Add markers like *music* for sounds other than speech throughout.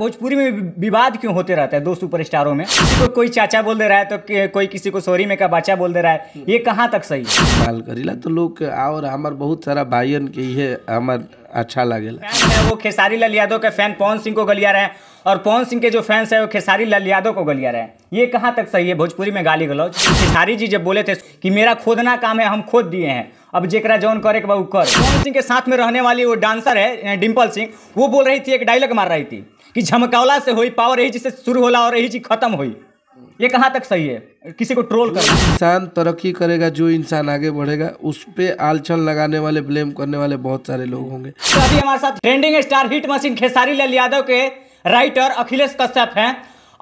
भोजपुरी में विवाद क्यों होते रहता है दो सुपरस्टारों में तो कोई चाचा बोल दे रहा है तो कोई किसी को सॉरी में का बाचा बोल दे रहा है ये कहाँ तक सही है करीला तो लोग और हमार बहुत सारा भाइयन के ये हमार अच्छा लगे वो खेसारी लाल यादव के फैन पवन सिंह को गलिया रहे हैं और पवन सिंह के जो फैंस है वो खेसारी लाल यादव को गलिया रहे हैं ये कहाँ तक सही है भोजपुरी में गाली गलौज खेसारी जी जब बोले थे कि मेरा खोदना काम है हम खोद दिए हैं अब जेकरा जौन करे के बाबू कर मोहन सिंह के साथ में रहने वाली वो डांसर है डिम्पल सिंह वो बोल रही थी एक डायलॉग मार रही थी कि झमकावला से हुई पावर यही से शुरू होला और यही चीज खत्म हुई ये कहाँ तक सही है किसी को ट्रोल कर इंसान तरक्की करेगा जो इंसान आगे बढ़ेगा उस पर आलचन लगाने वाले ब्लेम करने वाले बहुत सारे लोग होंगे तो अभी हमारे साथ trending star hit machine Khesari Lal Yadav के राइटर अखिलेश कश्यप हैं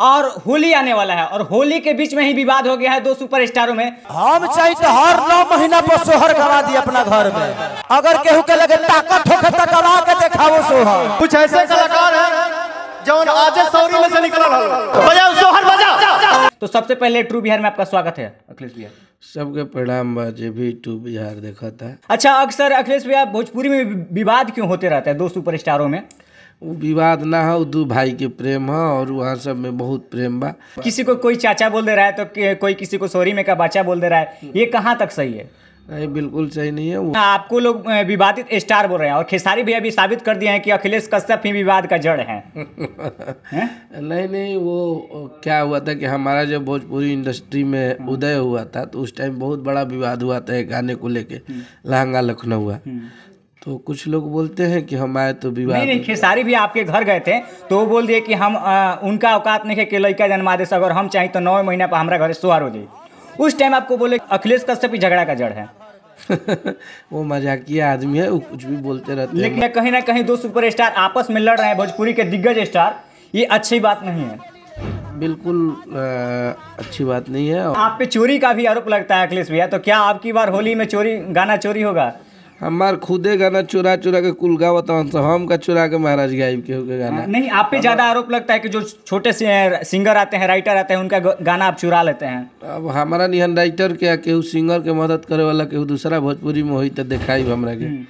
और होली आने वाला है और होली के बीच में ही विवाद हो गया है दो सुपरस्टारों में हम चाहिए तो हर नौ महीना पर सोहर करा दी अपना घर में अगर केहू के लगे ताकत हो करा के देखाओ सोहर कुछ ऐसे कलाकार है जो आज सौरी में से निकल बजाओ सोहर बजाओ तो सबसे पहले ट्रू बिहार में आपका स्वागत है अखिलेश भैया सबके प्रणाम बाजे भी टू बिहार देखा था अच्छा अक्सर अखिलेश भैया भोजपुरी में विवाद क्यों होते रहते हैं दो सुपरस्टारों में विवाद ना हो दो भाई के प्रेम हो और वहाँ सब में बहुत प्रेम बा किसी को कोई चाचा बोल दे रहा है तो कोई किसी को सॉरी में का बाचा बोल दे रहा है हम्म। ये कहाँ तक सही है नहीं बिल्कुल सही नहीं है वो हाँ, आपको लोग विवादित स्टार बोल रहे हैं और खेसारी भी अभी साबित कर दिए हैं कि अखिलेश कश्यप ही विवाद का जड़ है? *laughs* नहीं नहीं वो क्या हुआ था कि हमारा जब भोजपुरी इंडस्ट्री में हम्म। उदय हुआ था तो उस टाइम बहुत बड़ा विवाद हुआ था गाने को लेके हम्म। लहंगा लखनऊ हुआ तो कुछ लोग बोलते हैं कि हम आए तो विवाह नहीं, नहीं खेसारी भी आपके घर गए थे तो वो बोल दिए कि हम आ, उनका औकात नहीं है कि लड़का जन्मा दे अगर हम चाहें तो नौ महीना पर हमारा घर सुहार हो जाए उस टाइम आपको बोले अखिलेश कश्यप ही झगड़ा का जड़ है *laughs* वो मजाकिया आदमी है वो कुछ भी बोलते रहते हैं लेकिन कहीं ना कहीं दो सुपर स्टार आपस में लड़ रहे हैं भोजपुरी के दिग्गज स्टार ये अच्छी बात नहीं है बिल्कुल आ, अच्छी बात नहीं है आप पे चोरी का भी आरोप लगता है अखिलेश भैया तो क्या आपकी बार होली में चोरी गाना चोरी होगा हमार खुदे गाना चुरा चुरा के कुल गावत तो हम का चुरा के महाराज गायब के गाना हाँ, नहीं आप पे ज्यादा आरोप लगता है कि जो छोटे से सिंगर आते हैं राइटर आते हैं उनका गाना आप चुरा लेते हैं अब हमारा निहन राइटर के केहू सिंगर के मदद करे वाला केहू दूसरा भोजपुरी में हो तो दिखाई के हम्म।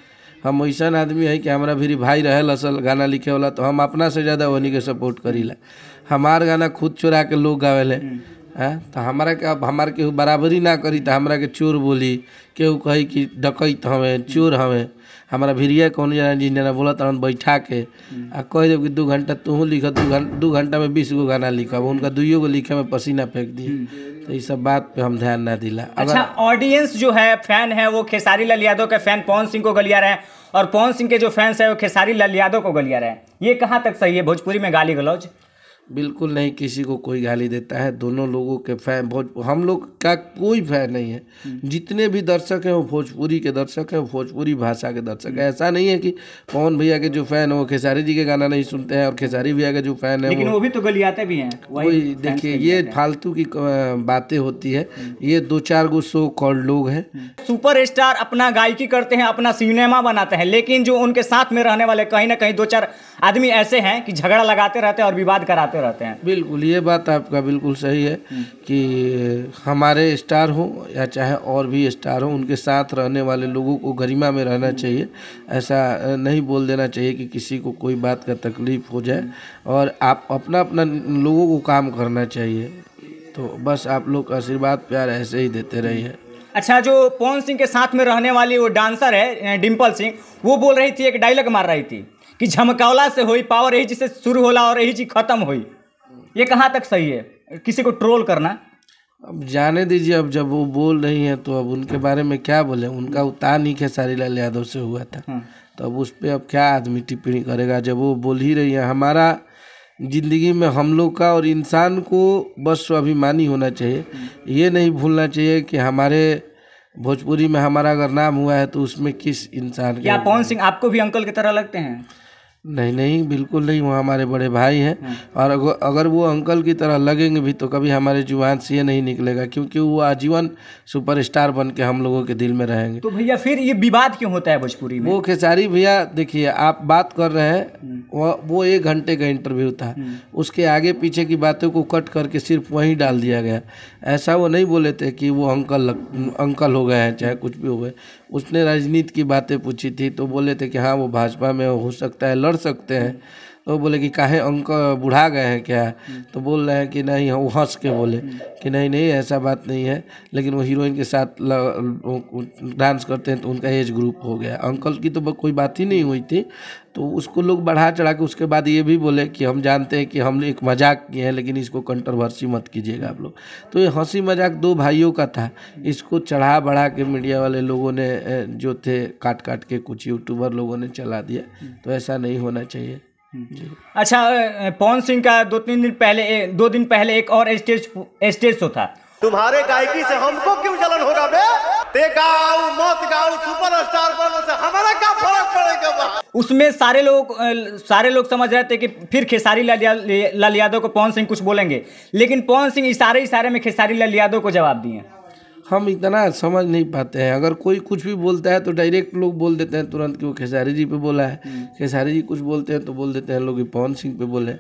हम ऐसा आदमी है कि हमारा भी भाई रहे असल गाना लिखे वाला तो हम अपना से ज़्यादा वही के सपोर्ट करी हमार गाना खुद चुरा के लोग गावे तो हमारा के अब हमारे केहू बराबरी ना करी तो हमारा के चोर बोली केहू कही कि डकैत हमें चोर हमें हमारा भिड़िया कौन जाना इंजीनियर बोला तरह बैठा के हम्म। आ कह दे कि दू घंटा तुहू लिख दू घंटा दू घंटा में बीस गो गाना लिखब उनका दुइयो गो लिखे में पसीना फेंक दी हम्म। तो इस सब बात पे हम ध्यान ना दिला अच्छा ऑडियंस जो है फैन है वो खेसारी लाल यादव के फैन पवन सिंह को गलिया रहे और पवन सिंह के जो फैंस है वो खेसारी लाल यादव को गलिया रहे ये कहाँ तक सही है भोजपुरी में गाली गलौज बिल्कुल नहीं किसी को कोई गाली देता है दोनों लोगों के फैन भोज हम लोग का कोई फैन नहीं है हम्म। जितने भी दर्शक हैं वो भोजपुरी के दर्शक हैं भोजपुरी भाषा के दर्शक हैं ऐसा नहीं है कि पवन भैया के जो फैन है वो खेसारी जी के गाना नहीं सुनते हैं और खेसारी भैया के जो फैन है लेकिन वो, वो भी तो गलियाते भी हैं वही देखिए ये फालतू की बातें होती है हम्म। ये दो चार गो शो कॉल लोग हैं हम्म। सुपर स्टार अपना गायकी करते हैं अपना सिनेमा बनाते हैं लेकिन जो उनके साथ में रहने वाले कहीं ना कहीं दो चार आदमी ऐसे हैं कि झगड़ा लगाते रहते हैं और विवाद कराते आते रहते हैं बिल्कुल ये बात आपका बिल्कुल सही है हम्म। कि हमारे स्टार हो या चाहे और भी स्टार हो उनके साथ रहने वाले लोगों को गरिमा में रहना हम्म। चाहिए ऐसा नहीं बोल देना चाहिए कि किसी को कोई बात का तकलीफ हो जाए हम्म। और आप अपना अपना लोगों को काम करना चाहिए तो बस आप लोग आशीर्वाद प्यार ऐसे ही देते रहिए अच्छा जो पवन सिंह के साथ में रहने वाली वो डांसर है डिम्पल सिंह वो बोल रही थी एक डायलॉग मार रही थी कि झमकावला से हो पावर यही चीज़ से शुरू होला और यही चीज़ खत्म हुई ये कहाँ तक सही है किसी को ट्रोल करना अब जाने दीजिए अब जब वो बोल रही हैं तो अब उनके बारे में क्या बोले उनका उतार नहीं खेसारी लाल यादव से हुआ था हाँ। तो अब उस पर अब क्या आदमी टिप्पणी करेगा जब वो बोल ही रही है हमारा ज़िंदगी में हम लोग का और इंसान को बस स्वाभिमानी होना चाहिए ये नहीं भूलना चाहिए कि हमारे भोजपुरी में हमारा अगर नाम हुआ है तो उसमें किस इंसान क्या पवन सिंह आपको भी अंकल की तरह लगते हैं नहीं नहीं बिल्कुल नहीं वो हमारे बड़े भाई हैं हम्म। और अगर वो अंकल की तरह लगेंगे भी तो कभी हमारे जुबान से ये नहीं निकलेगा क्योंकि वो आजीवन सुपरस्टार बन के हम लोगों के दिल में रहेंगे तो भैया फिर ये विवाद क्यों होता है भोजपुरी में वो खेसारी भैया देखिए आप बात कर रहे हैं हम्म। वो वो एक घंटे का इंटरव्यू था हम्म। उसके आगे पीछे की बातों को कट करके सिर्फ वहीं डाल दिया गया ऐसा वो नहीं बोले थे कि वो अंकल अंकल हो गए हैं चाहे कुछ भी हो गए उसने राजनीति की बातें पूछी थी तो बोले थे कि हाँ वो भाजपा में हो सकता है लड़ सकते हैं वो बोले कि काहे अंकल बुढ़ा गए हैं क्या तो बोल रहे हैं कि नहीं वो हंस के बोले कि नहीं नहीं ऐसा बात नहीं है लेकिन वो हीरोइन के साथ डांस करते हैं तो उनका एज ग्रुप हो गया अंकल की तो कोई बात ही नहीं हुई थी तो उसको लोग बढ़ा चढ़ा के उसके बाद ये भी बोले कि हम जानते हैं कि हम एक मजाक किए हैं लेकिन इसको कंट्रोवर्सी मत कीजिएगा आप लोग तो ये हंसी मजाक दो भाइयों का था इसको चढ़ा बढ़ा के मीडिया वाले लोगों ने जो थे काट काट के कुछ यूट्यूबर लोगों ने चला दिया तो ऐसा नहीं होना चाहिए अच्छा पवन सिंह का दो तीन दिन पहले दो दिन पहले एक और स्टेज स्टेज शो था तुम्हारे गायकी से हमको क्यों जलन होगा बे ते गाओ मौत गाओ सुपरस्टार बनो से हमारा क्या फर्क पड़ेगा उसमें सारे लोग सारे लोग समझ रहे थे कि फिर खेसारी लाल यादव को पवन सिंह कुछ बोलेंगे लेकिन पवन सिंह इशारे इशारे में खेसारी लाल यादव को जवाब दिए हम इतना समझ नहीं पाते हैं अगर कोई कुछ भी बोलता है तो डायरेक्ट लोग बोल देते हैं तुरंत कि वो खेसारी जी पे बोला है हम्म। खेसारी जी कुछ बोलते हैं तो बोल देते हैं लोग कि पवन सिंह पे बोले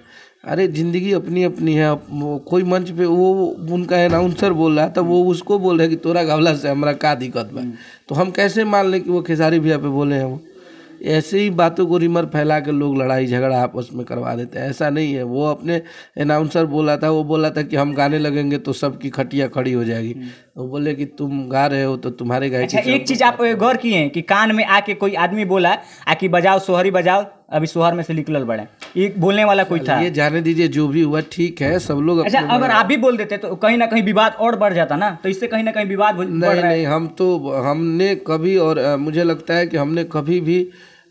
अरे ज़िंदगी अपनी अपनी है कोई मंच पे वो उनका अनाउंसर बोल रहा है तो वो उसको बोल रहे कि तोरा गवला से हमारा का दिक्कत बा हम्म। तो हम कैसे मान लें कि वो खेसारी भैया पे बोले हैं वो ऐसे ही बातों को रिमर फैला के लोग लड़ाई झगड़ा आपस में करवा देते हैं ऐसा नहीं है वो अपने अनाउंसर बोला था वो बोला था कि हम गाने लगेंगे तो सबकी खटिया खड़ी हो जाएगी हम्म। वो बोले कि तुम गा रहे हो तो तुम्हारे गाय अच्छा एक चीज आप गौर किए हैं कि कान में आके कोई आदमी बोला आ कि बजाओ सोहरी बजाओ अभी सोहर में से निकल बड़े एक बोलने वाला कोई था ये जाने दीजिए जो भी हुआ ठीक है सब लोग अच्छा अगर आप भी बोल देते तो कहीं ना कहीं विवाद और बढ़ जाता ना तो इससे कहीं ना कहीं विवाद नहीं नहीं हम तो हमने कभी और मुझे लगता है कि हमने कभी भी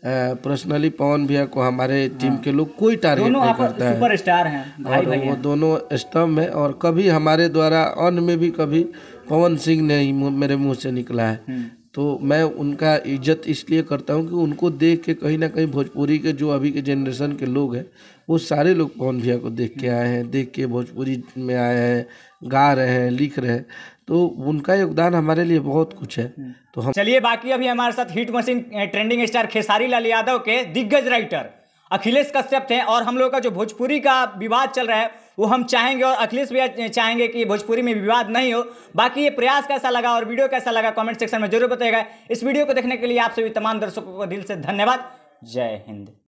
पर्सनली पवन भैया को हमारे हाँ। टीम के लोग कोई टारगेट नहीं करता है सुपर स्टार हैं भाई और भाई वो दोनों स्तंभ है और कभी हमारे द्वारा अन्य में भी कभी पवन सिंह ने मेरे मुंह से निकला है हम्म। तो मैं उनका इज्जत इसलिए करता हूँ कि उनको देख के कहीं ना कहीं भोजपुरी के जो अभी के जनरेशन के लोग हैं वो सारे लोग पवन भैया को देख के हम्म। आए हैं देख के भोजपुरी में आए हैं गा रहे हैं लिख रहे हैं तो उनका योगदान हमारे लिए बहुत कुछ है हम्म। तो हम चलिए बाकी अभी हमारे साथ hit machine trending star Khesari Lal Yadav के दिग्गज राइटर अखिलेश कश्यप थे और हम लोग का जो भोजपुरी का विवाद चल रहा है वो हम चाहेंगे और अखिलेश भैया चाहेंगे कि भोजपुरी में विवाद नहीं हो बाकी ये प्रयास कैसा लगा और वीडियो कैसा लगा कॉमेंट सेक्शन में जरूर बताएगा इस वीडियो को देखने के लिए आप सभी तमाम दर्शकों को दिल से धन्यवाद जय हिंद